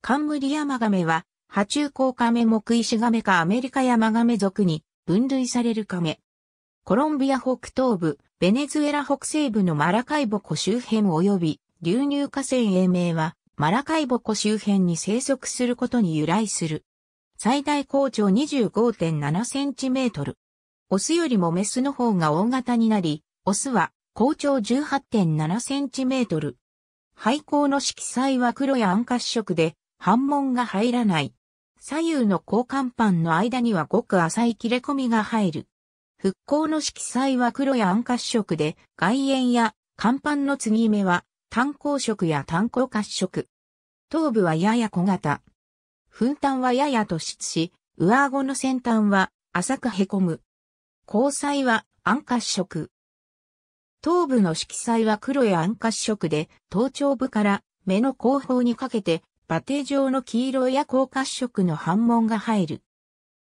カンムリヤマガメは、爬虫甲カメ目石ガメかアメリカヤマガメ属に分類されるカメ。コロンビア北東部、ベネズエラ北西部のマラカイボ湖周辺及び流入河川英名は、マラカイボ湖周辺に生息することに由来する。最大高長25.7センチメートル。オスよりもメスの方が大型になり、オスは高長18.7センチメートル。廃校の色彩は黒や暗褐色で、反紋が入らない。左右の交換板の間にはごく浅い切れ込みが入る。復興の色彩は黒や暗褐色で、外縁や甲板の継ぎ目は炭鉱色や炭鉱褐色。頭部はやや小型。粉端はやや突出し、上顎の先端は浅く凹む。交際は暗褐色。頭部の色彩は黒や暗褐色で、頭頂部から目の後方にかけて馬蹄状の黄色や高褐色の反紋が入る。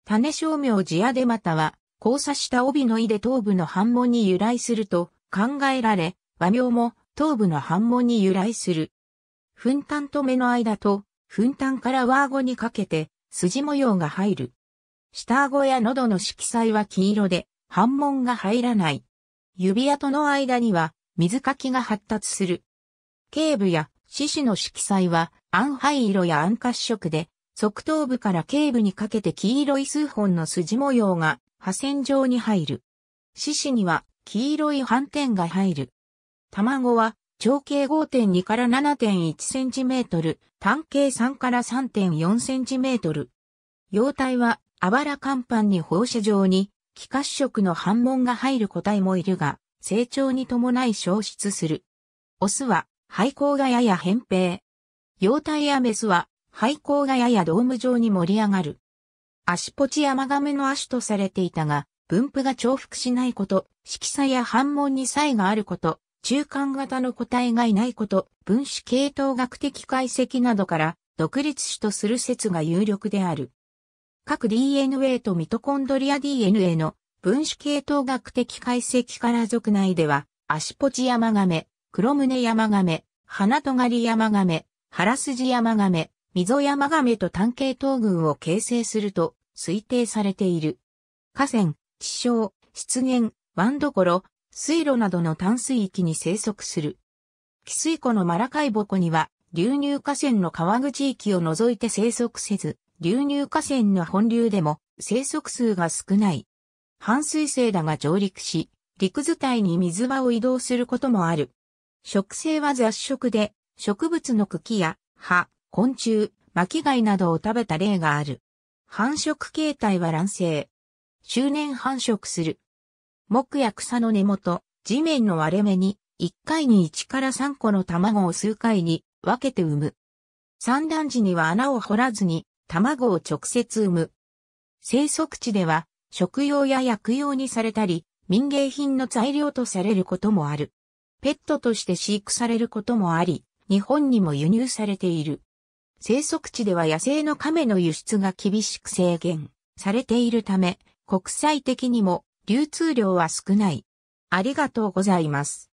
種照明寺でまたは、交差した帯の意で頭部の反紋に由来すると考えられ、和名も頭部の反紋に由来する。粉炭と目の間と、粉炭からー顎にかけて、筋模様が入る。下顎や喉の色彩は黄色で、反紋が入らない。指跡の間には、水かきが発達する。頸部や獅子の色彩は、暗灰色や暗褐色で、側頭部から頸部にかけて黄色い数本の筋模様が、破線状に入る。獅子には、黄色い斑点が入る。卵は、長径5.2から7.1センチメートル、単径3から3.4センチメートル。様体は、あばら甲板に放射状に、気褐色の反紋が入る個体もいるが、成長に伴い消失する。オスは、廃校がやや扁平。幼体やメスは、廃校がややドーム状に盛り上がる。足ポチ山亀の足とされていたが、分布が重複しないこと、色彩や反問に差異があること、中間型の個体がいないこと、分子系統学的解析などから、独立種とする説が有力である。各 DNA とミトコンドリア DNA の分子系統学的解析から族内では、足ポチ山亀、黒胸山亀、花尖山亀、原筋山亀、溝山亀と単系統群を形成すると推定されている。河川、地小、湿原、湾所、水路などの淡水域に生息する。汽水湖のマラカイボコには、流入河川の川口域を除いて生息せず、流入河川の本流でも生息数が少ない。半水生だが上陸し、陸図体に水場を移動することもある。食性は雑食で、植物の茎や葉、昆虫、巻貝などを食べた例がある。繁殖形態は卵生。周年繁殖する。木や草の根元、地面の割れ目に、1回に1から3個の卵を数回に分けて産む。産卵時には穴を掘らずに卵を直接産む。生息地では食用や薬用にされたり、民芸品の材料とされることもある。ペットとして飼育されることもあり、日本にも輸入されている。生息地では野生の亀の輸出が厳しく制限されているため、国際的にも流通量は少ない。ありがとうございます。